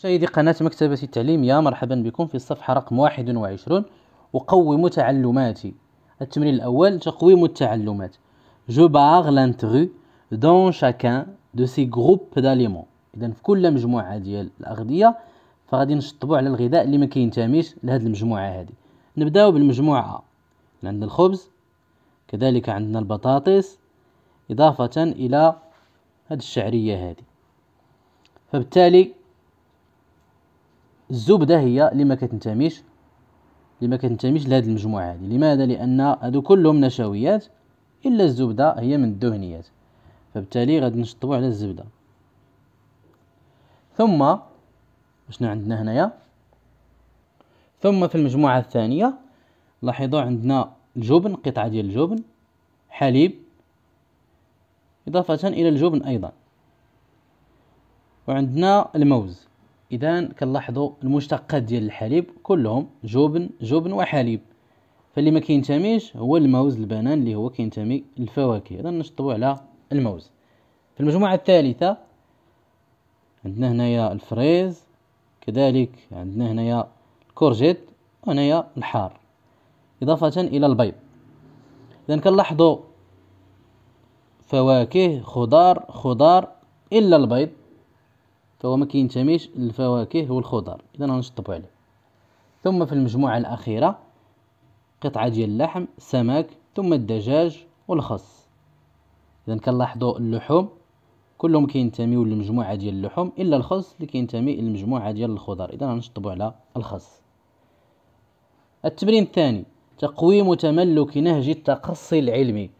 مشاهدي قناة مكتبة التعليم يا مرحبا بكم في الصفحة رقم 21 وقوم تعلماتي التمرين الأول تقويم التعلمات جو باغ l'intrus دون شاكان دو سي جروب داليمون إذا في كل مجموعة ديال الأغذية فغادي نشطبو على الغذاء اللي ما كينتميش لهذه المجموعة هذه نبداو بالمجموعة أ عندنا الخبز كذلك عندنا البطاطس إضافة إلى هذه الشعرية هذه فبالتالي الزبده هي اللي ما كتنتميش اللي ما كتنتميش لهاد المجموعه هذه لماذا لان هادو كلهم نشويات الا الزبده هي من الدهنيات فبالتالي غادي نشطبوا على الزبده ثم شنو عندنا هنايا ثم في المجموعه الثانيه لاحظوا عندنا الجبن قطعه ديال الجبن حليب اضافه الى الجبن ايضا وعندنا الموز اذا كنلاحظوا المشتقات ديال الحليب كلهم جبن جبن وحليب فاللي ما كينتميش هو الموز البنان اللي هو كينتمي للفواكه اذا نشطبوا على الموز في المجموعه الثالثه عندنا هنايا الفريز كذلك عندنا هنايا الكورجيت وهنايا الحار اضافه الى البيض اذا كنلاحظوا فواكه خضار خضار الا البيض فهو ما كينتميش للفواكه والخضر اذا غنشطبو عليه ثم في المجموعه الاخيره قطعه ديال اللحم السمك ثم الدجاج والخس اذا كنلاحظوا اللحوم كلهم كينتميو للمجموعه ديال اللحوم الا الخس اللي كينتمي للمجموعه ديال الخضر اذا غنشطبو على الخس التمرين الثاني تقويم تملك نهج التقصي العلمي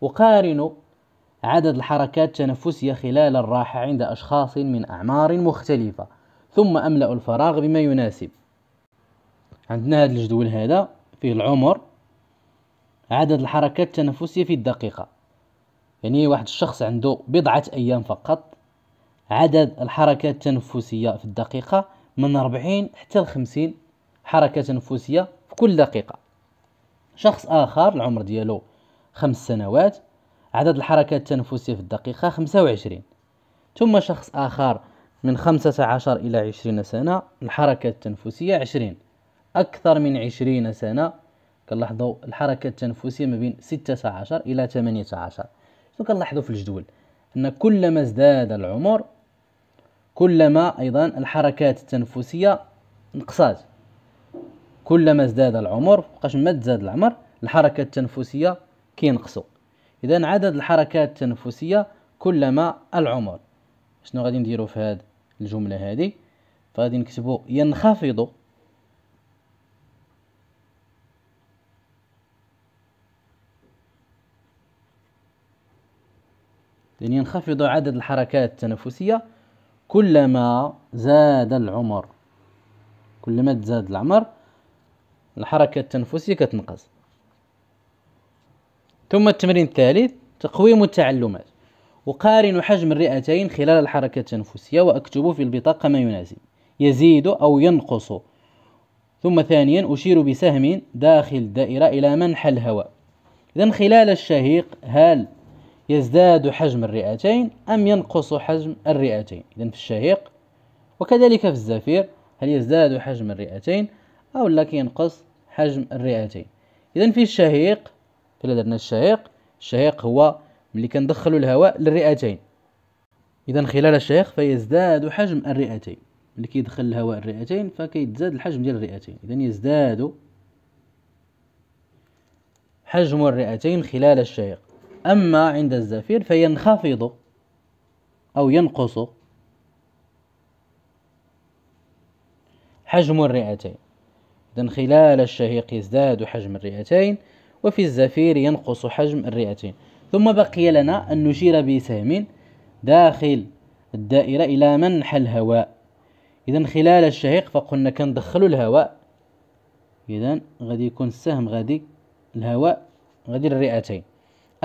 وقارنوا عدد الحركات التنفسية خلال الراحة عند أشخاص من أعمار مختلفة ثم أملأ الفراغ بما يناسب عندنا هذا الجدول هذا فيه العمر عدد الحركات التنفسية في الدقيقة يعني واحد الشخص عنده بضعة أيام فقط عدد الحركات التنفسية في الدقيقة من 40 حتى 50 حركة تنفسية في كل دقيقة شخص آخر العمر ديالو خمس سنوات عدد الحركات التنفسية في الدقيقة 25 ثم شخص آخر من 15 إلى 20 سنة الحركة التنفسية 20 أكثر من 20 سنة كنلاحظوا الحركة التنفسية ما بين 16 إلى 18 شنو كنلاحظوا في الجدول أن كلما ازداد العمر كلما أيضا الحركات التنفسية نقصات كلما ازداد العمر فوقاش ما تزاد العمر الحركة التنفسية كينقصوا اذا عدد الحركات التنفسيه كلما العمر شنو غادي نديرو في هاد الجمله هذه فغادي نكتبو ينخفض يعني ينخفض عدد الحركات التنفسية كلما زاد العمر كلما تزاد العمر الحركة التنفسية كتنقص ثم التمرين الثالث تقويم التعلمات أقارن حجم الرئتين خلال الحركة التنفسية وأكتب في البطاقة ما يناسب يزيد أو ينقص ثم ثانيا أشير بسهم داخل الدائرة إلى منحى الهواء إذا خلال الشهيق هل يزداد حجم الرئتين أم ينقص حجم الرئتين إذا في الشهيق وكذلك في الزفير هل يزداد حجم الرئتين أو لكن ينقص حجم الرئتين إذا في الشهيق الا درنا الشهيق الشهيق هو ملي كندخلوا الهواء للرئتين اذا خلال الشهيق فيزداد حجم الرئتين ملي كيدخل الهواء الرئتين فكيتزاد الحجم ديال الرئتين اذا يزداد حجم الرئتين خلال الشهيق اما عند الزفير فينخفض او ينقص حجم الرئتين إذا خلال الشهيق يزداد حجم الرئتين وفي الزفير ينقص حجم الرئتين ثم بقي لنا أن نشير بسهم داخل الدائرة إلى منح الهواء إذا خلال الشهيق فقلنا كندخلو الهواء إذا غادي يكون السهم غادي الهواء غادي الرئتين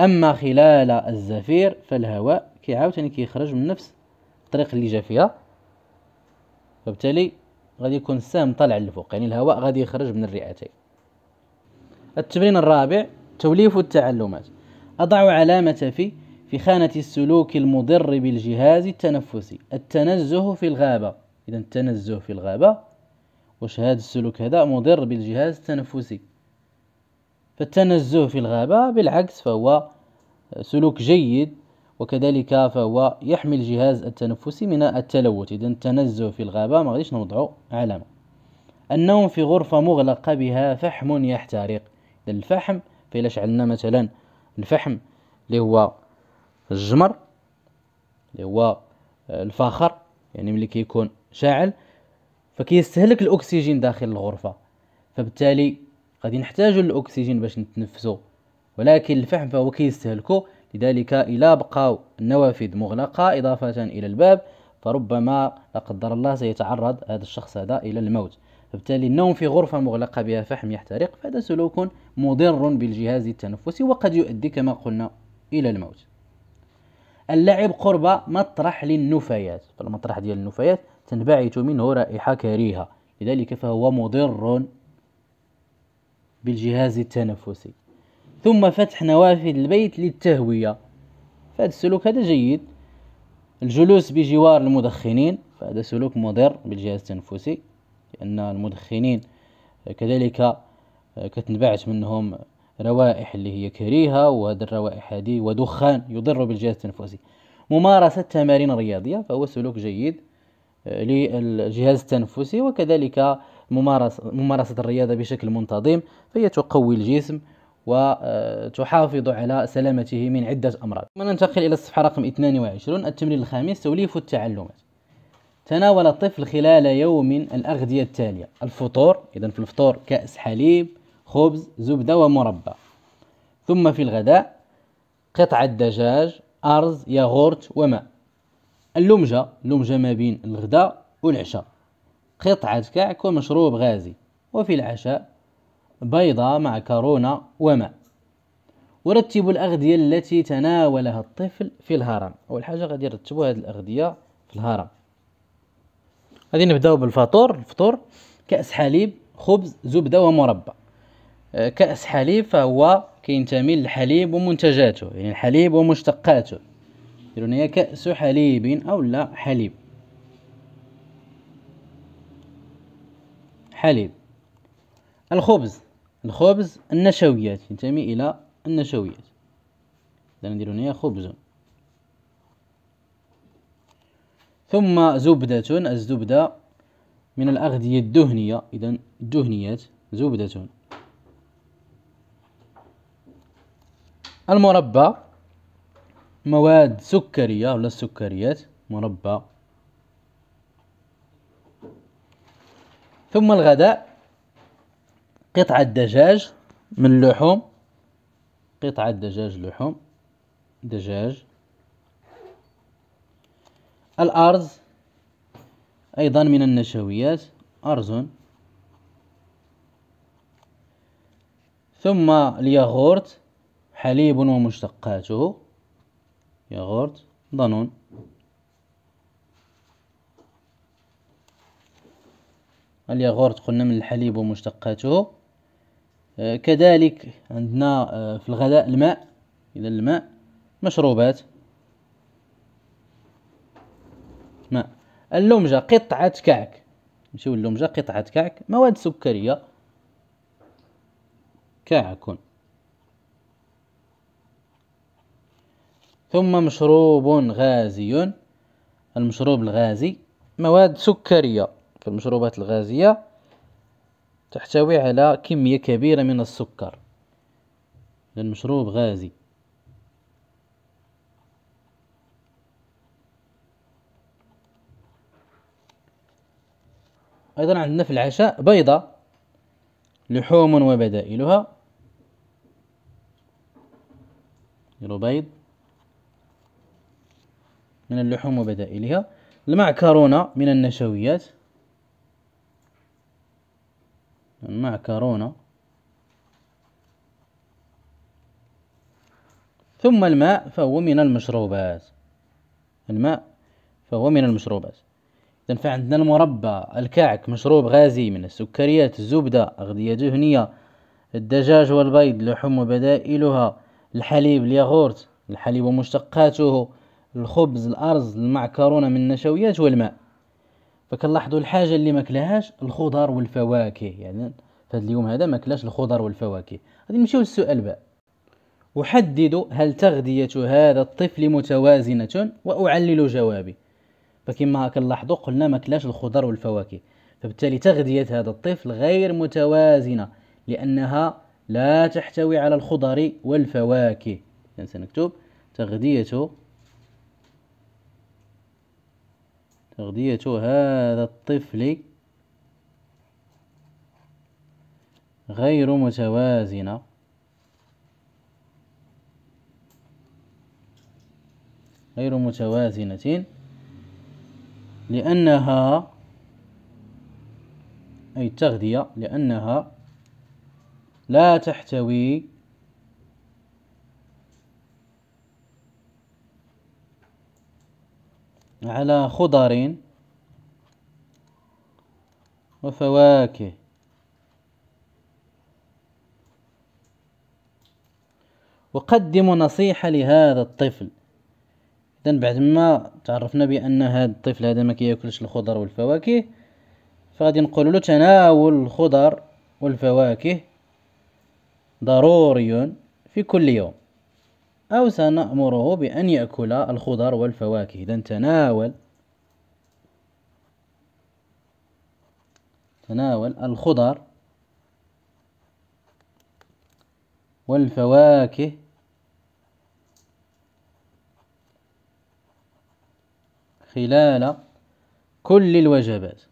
أما خلال الزفير فالهواء كيعاوتاني كيخرج من نفس الطريق اللي جا فيها فبالتالي غادي يكون السهم طالع للفوق يعني الهواء غادي يخرج من الرئتين التمرين الرابع توليف التعلمات أضع علامة في في خانة السلوك المضر بالجهاز التنفسي التنزه في الغابة إذا التنزه في الغابة واش هذا السلوك هذا مضر بالجهاز التنفسي فالتنزه في الغابة بالعكس فهو سلوك جيد وكذلك فهو يحمي الجهاز التنفسي من التلوث إذا التنزه في الغابة ما غاديش نوضعو علامة النوم في غرفة مغلقة بها فحم يحترق الفحم فإلا شعلنا مثلا الفحم اللي هو الجمر اللي هو الفخر يعني ملي كيكون شاعل فكيستهلك الاكسجين داخل الغرفه فبالتالي غادي نحتاجوا الاكسجين باش نتنفسوا ولكن الفحم فهو كيستهلكو لذلك الا بقاو النوافذ مغلقه اضافه الى الباب فربما لا قدر الله سيتعرض هذا الشخص هذا الى الموت فبالتالي النوم في غرفة مغلقة بها فحم يحترق فهذا سلوك مضر بالجهاز التنفسي وقد يؤدي كما قلنا إلى الموت اللعب قرب مطرح للنفايات فالمطرح ديال النفايات تنبعث منه رائحة كريهة لذلك فهو مضر بالجهاز التنفسي ثم فتح نوافذ البيت للتهوية فهذا السلوك هذا جيد الجلوس بجوار المدخنين فهذا سلوك مضر بالجهاز التنفسي لأن المدخنين كذلك آه، كتنبعت منهم روائح اللي هي كريهة وهذه الروائح هذه ودخان يضر بالجهاز التنفسي ممارسة تمارين رياضية فهو سلوك جيد آه، للجهاز التنفسي وكذلك ممارسة, ممارسة الرياضة بشكل منتظم فهي تقوي الجسم وتحافظ آه، على سلامته من عدة أمراض ثم ننتقل إلى الصفحة رقم 22 التمرين الخامس توليف التعلمات تناول الطفل خلال يوم الأغذية التالية الفطور إذا في الفطور كأس حليب خبز زبدة ومربى ثم في الغداء قطعة دجاج أرز ياغورت وماء اللمجة اللمجة ما بين الغداء والعشاء قطعة كعك ومشروب غازي وفي العشاء بيضة مع كرونة وماء ورتبوا الأغذية التي تناولها الطفل في الهرم أول حاجة غادي يرتبوا هذه الأغذية في الهرم غادي نبداو بالفطور الفطور كاس حليب خبز زبده ومربى آه، كاس حليب فهو كينتمي للحليب ومنتجاته يعني الحليب ومشتقاته يقولون هي كاس حليب او لا حليب حليب الخبز الخبز النشويات ينتمي الى النشويات اذا نديرو هنا خبز ثم زبدة الزبدة من الأغذية الدهنية إذا الدهنيات زبدة المربى مواد سكرية ولا السكريات مربى ثم الغداء قطعة دجاج من اللحوم قطعة دجاج لحوم دجاج الأرز أيضا من النشويات أرز ثم الياغورت حليب ومشتقاته ياغورت ضنون الياغورت قلنا من الحليب ومشتقاته آه، كذلك عندنا آه، في الغداء الماء إذا الماء مشروبات ماء اللمجة قطعة كعك نمشيو اللمجة قطعة كعك مواد سكرية كعك ثم مشروب غازي المشروب الغازي مواد سكرية المشروبات الغازية تحتوي على كمية كبيرة من السكر المشروب غازي أيضا عندنا في العشاء بيضة لحوم وبدائلها نديرو بيض من اللحوم وبدائلها المعكرونة من النشويات المعكرونة ثم الماء فهو من المشروبات الماء فهو من المشروبات إذا عندنا المربى الكعك مشروب غازي من السكريات الزبدة أغذية دهنية الدجاج والبيض اللحوم وبدائلها الحليب الياغورت الحليب ومشتقاته الخبز الأرز المعكرونة من النشويات والماء فكنلاحظوا الحاجة اللي ما الخضر والفواكه يعني في اليوم هذا مكلاش الخضر والفواكه غادي نمشيو للسؤال بقى أحدد هل تغذية هذا الطفل متوازنة وأعلل جوابي فكما كنلاحظوا قلنا ما كلاش الخضر والفواكه فبالتالي تغذية هذا الطفل غير متوازنة لأنها لا تحتوي على الخضر والفواكه إذا سنكتب تغذية تغذية هذا الطفل غير متوازنة غير متوازنة لأنها أي التغذية لأنها لا تحتوي على خضر وفواكه أقدم نصيحة لهذا الطفل اذا بعد ما تعرفنا بأن هذا الطفل هذا ما كياكلش الخضر والفواكه فغادي نقول له تناول الخضر والفواكه ضروري في كل يوم أو سنأمره بأن يأكل الخضر والفواكه إذا تناول تناول الخضر والفواكه خلال كل الوجبات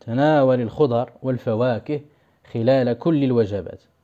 تناول الخضر والفواكه خلال كل الوجبات